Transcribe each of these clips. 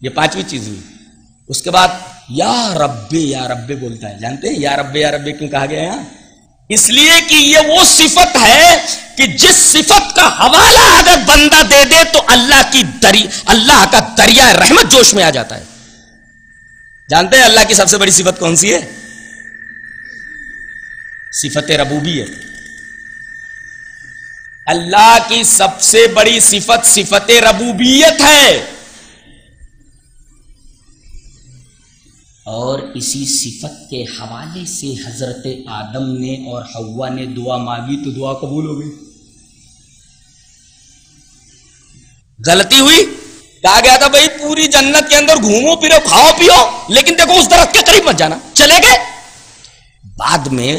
یہ پانچویں چیز ہوئی اس کے بعد یا رب یا رب بولتا ہے جانتے ہیں یا رب یا رب کیوں کہا گیا یہاں اس لیے کہ یہ وہ صفت ہے کہ جس صفت کا حوالہ اگر بندہ دے دے تو اللہ کی دری اللہ کا دریا رحمت جوش میں آ جاتا ہے جانتے ہیں اللہ کی سب سے بڑی صفت کون سی ہے صفت ربوبی ہے اللہ کی سب سے بڑی صفت صفت ربوبیت ہے اور اسی صفت کے حوالے سے حضرت آدم نے اور ہوا نے دعا مانگی تو دعا قبول ہو گئی غلطی ہوئی کہا گیا تھا بھائی پوری جنت کے اندر گھومو پھرو کھاؤ پیو لیکن دیکھو اس درخت کے قریب مت جانا چلے گئے بعد میں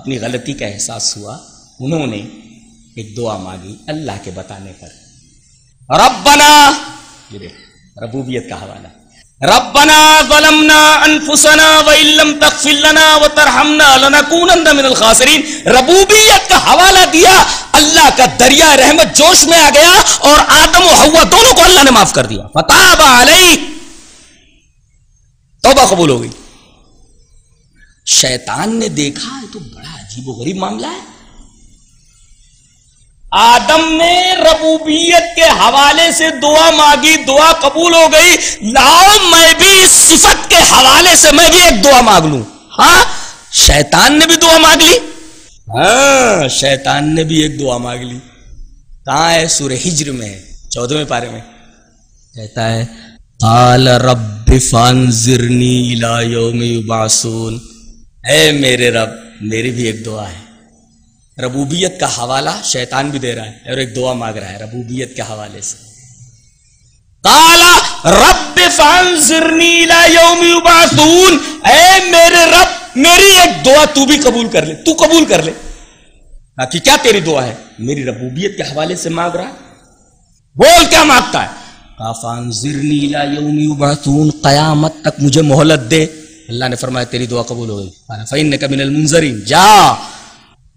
اپنی غلطی کا احساس ہوا انہوں نے ایک دعا مانگی اللہ کے بتانے پر ربنا ربوبیت کا حوالہ ربنا ظلمنا انفسنا وان لم تغفر لنا وترحمنا لنكونن من الخاسرين ربوبیت کا حوالہ دیا اللہ کا دریا رحمت جوش میں آ گیا اور آدم و حوا دونوں کو اللہ نے معاف کر دیا فتاب علی توبہ قبول ہو گئی شیطان نے دیکھا تو بڑا عجیب و غریب معاملہ ہے آدم نے ربوبیت کے حوالے سے دعا مانگی دعا قبول ہو گئی لاؤ میں بھی اس صفت کے حوالے سے میں بھی ایک دعا مانگ لوں ہاں شیطان نے بھی دعا مانگ لی ہاں شیطان نے بھی ایک دعا مانگ لی کہاں ہے سورہ ہجر میں چودہ پارے میں کہتا ہے قال رب اے میرے رب میری بھی ایک دعا ہے ربوبیت کا حوالہ شیطان بھی دے رہا ہے اور ایک دعا مانگ رہا ہے ربوبیت کے حوالے سے کالا رب فانظرنی الی یوم یبعثون اے میرے رب میری ایک دعا تو بھی قبول کر لے تو قبول کر لے باقی کیا تیری دعا ہے میری ربوبیت کے حوالے سے مانگ رہا ہے بول کیا مانگتا ہے فانظرنی الی یوم یبعثون قیامت تک مجھے مہلت دے اللہ نے فرمایا تیری دعا قبول ہو گئی فانک من المنظرین جا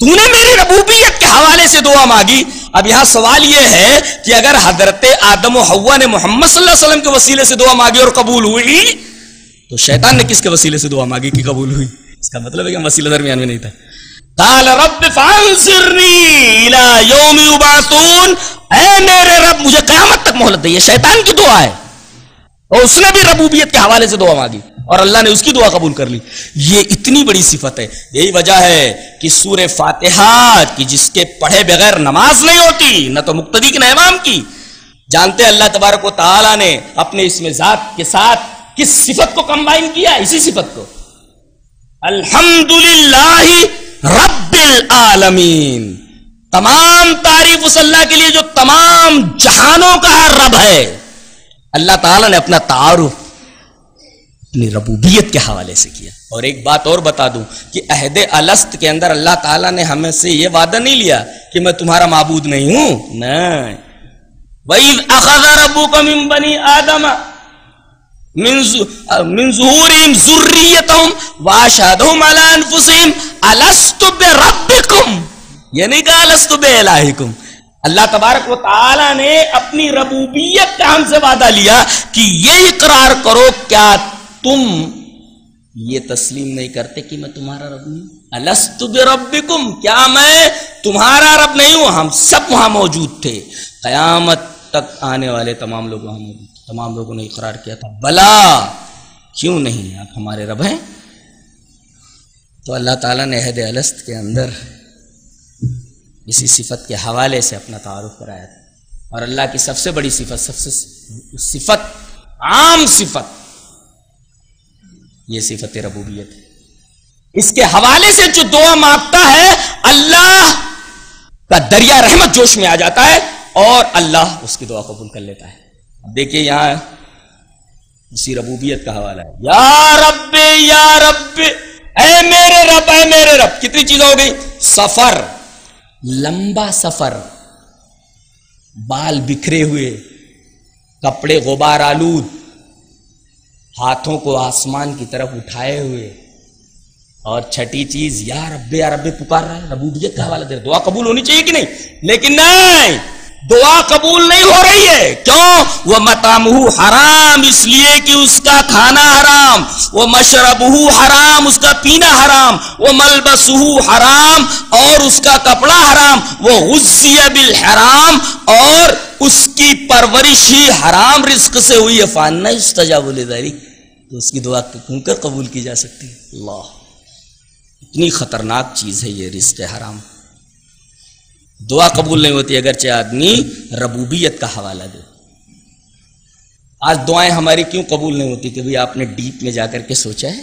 تو نے میری ربوبیت کے حوالے سے دعا مانگی اب یہاں سوال یہ ہے کہ اگر حضرت آدم و ہوا نے محمد صلی اللہ علیہ وسلم کے وسیلے سے دعا مانگی اور قبول ہوئی تو شیطان نے کس کے وسیلے سے دعا مانگی کہ قبول ہوئی اس کا مطلب ہے کہ وسیلہ درمیان میں نہیں تھا قال رب رب فانصرنی الی اے میرے مجھے قیامت تک مہلت یہ شیطان کی دعا ہے اور اس نے بھی ربوبیت کے حوالے سے دعا مانگی اور اللہ نے اس کی دعا قبول کر لی یہ اتنی بڑی صفت ہے یہی وجہ ہے کہ سور فاتحہ کی جس کے پڑھے بغیر نماز نہیں ہوتی نہ تو مقتدی کی نہ امام کی جانتے اللہ تبارک و تعالی نے اپنے اس میں ذات کے ساتھ کس صفت کو کمبائن کیا اسی صفت کو الحمد رب العالمین تمام تعریف اس اللہ کے لیے جو تمام جہانوں کا رب ہے اللہ تعالیٰ نے اپنا تعارف اپنی ربوبیت کے حوالے سے کیا اور ایک بات اور بتا دوں کہ عہد الست کے اندر اللہ تعالیٰ نے ہمیں سے یہ وعدہ نہیں لیا کہ میں تمہارا معبود نہیں ہوں نہیں وَإِذْ أَخَذَ رَبُّكَ مِن بَنِي آدَمَ مِن ظُهُورِهِمْ ذُرِّيَّتَهُمْ وَأَشْهَدَهُمْ عَلَىٰ أَنفُسِهِمْ أَلَسْتُ بِرَبِّكُمْ یہ نہیں کہا الست بے الہکم اللہ تبارک و تعالی نے اپنی ربوبیت کا ہم سے وعدہ لیا کہ یہ اقرار کرو کیا تم یہ تسلیم نہیں کرتے کہ میں تمہارا رب الست بربکم کیا میں تمہارا رب نہیں ہوں ہم سب وہاں موجود تھے قیامت تک آنے والے تمام لوگ تمام لوگوں نے اقرار کیا تھا بلا کیوں نہیں آپ ہمارے رب ہیں تو اللہ تعالیٰ نے عہد الست کے اندر اسی صفت کے حوالے سے اپنا تعارف کرایا تھا اور اللہ کی سب سے بڑی صفت سب سے صفت عام صفت یہ صفت ربوبیت ہے اس کے حوالے سے جو دعا مانگتا ہے اللہ کا دریا رحمت جوش میں آ جاتا ہے اور اللہ اس کی دعا قبول کر لیتا ہے اب دیکھیے یہاں اسی ربوبیت کا حوالہ ہے یا رب یا رب اے میرے رب اے میرے رب کتنی چیزیں ہو گئی سفر لمبا سفر بال بکھرے ہوئے کپڑے غبار آلود ہاتھوں کو آسمان کی طرف اٹھائے ہوئے اور چھٹی چیز یا رب یا رب پکار رہا ہے ربوبیت کا حوالہ دے دعا قبول ہونی چاہیے کہ نہیں لیکن نہیں دعا قبول نہیں ہو رہی ہے کیوں وہ متام حرام اس لیے کہ اس کا کھانا حرام وہ مشرب حرام اس کا پینا حرام وہ ملبس حرام اور اس کا کپڑا حرام وہ غزی بال حرام اور اس کی پرورش ہی حرام رزق سے ہوئی فاننا استجا بلداری دعا تو اس کی دعا کیوں کر قبول کی جا سکتی ہے اللہ اتنی خطرناک چیز ہے یہ رزق حرام دعا قبول نہیں ہوتی اگرچہ آدمی ربوبیت کا حوالہ دے آج دعائیں ہماری کیوں قبول نہیں ہوتی کہ بھائی آپ نے ڈیپ میں جا کر کے سوچا ہے